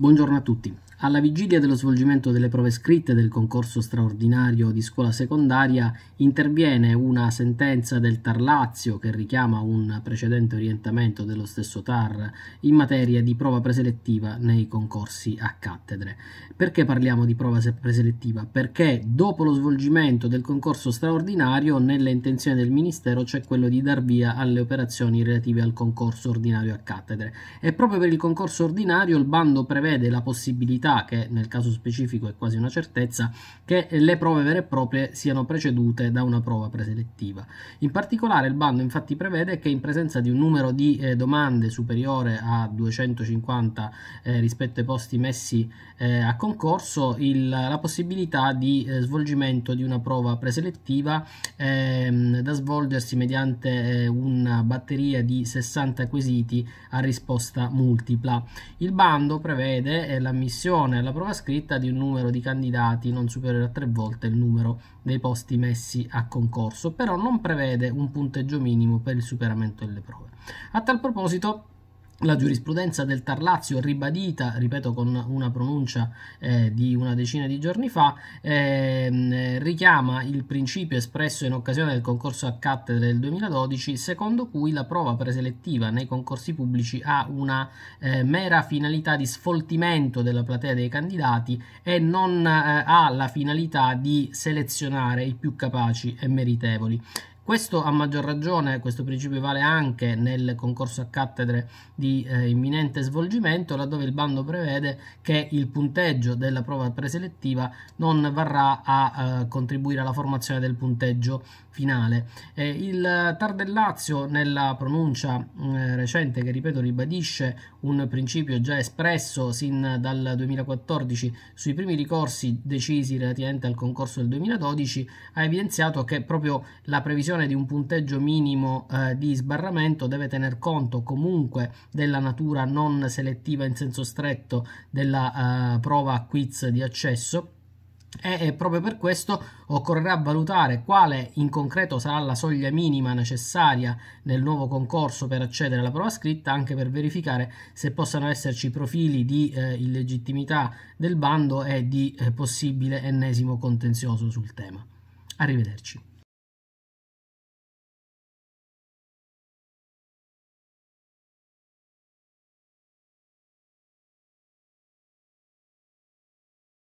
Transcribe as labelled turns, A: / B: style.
A: Buongiorno a tutti. Alla vigilia dello svolgimento delle prove scritte del concorso straordinario di scuola secondaria interviene una sentenza del Tar Lazio che richiama un precedente orientamento dello stesso Tar in materia di prova preselettiva nei concorsi a cattedre. Perché parliamo di prova preselettiva? Perché dopo lo svolgimento del concorso straordinario nelle intenzioni del Ministero c'è quello di dar via alle operazioni relative al concorso ordinario a cattedre e proprio per il concorso ordinario il bando prevede la possibilità probabilità, che nel caso specifico è quasi una certezza, che le prove vere e proprie siano precedute da una prova preselettiva. In particolare il bando infatti prevede che in presenza di un numero di eh, domande superiore a 250 eh, rispetto ai posti messi eh, a concorso, il, la possibilità di eh, svolgimento di una prova preselettiva ehm, da svolgersi mediante eh, una batteria di 60 quesiti a risposta multipla. Il bando prevede eh, l'ammissione impone alla prova scritta di un numero di candidati non superiore a tre volte il numero dei posti messi a concorso, però non prevede un punteggio minimo per il superamento delle prove. A tal proposito, la giurisprudenza del Tar è ribadita, ripeto con una pronuncia eh, di una decina di giorni fa, eh, richiama il principio espresso in occasione del concorso a cattedre del 2012, secondo cui la prova preselettiva nei concorsi pubblici ha una eh, mera finalità di sfoltimento della platea dei candidati e non eh, ha la finalità di selezionare i più capaci e meritevoli. Questo a maggior ragione, questo principio vale anche nel concorso a cattedre di eh, imminente svolgimento, laddove il bando prevede che il punteggio della prova preselettiva non varrà a eh, contribuire alla formazione del punteggio finale. Eh, il Tardellazio nella pronuncia mm, eh, recente, che ripeto ribadisce un principio già espresso sin dal 2014 sui primi ricorsi decisi relativamente al concorso del 2012, ha evidenziato che proprio la previsione definizione di un punteggio minimo eh, di sbarramento deve tener conto comunque della natura non selettiva in senso stretto della eh, prova a quiz di accesso e proprio per questo occorrerà valutare quale in concreto sarà la soglia minima necessaria nel nuovo concorso per accedere alla prova scritta, anche per verificare se possano esserci profili di eh, illegittimità del bando e di eh, possibile ennesimo contenzioso sul tema. Arrivederci.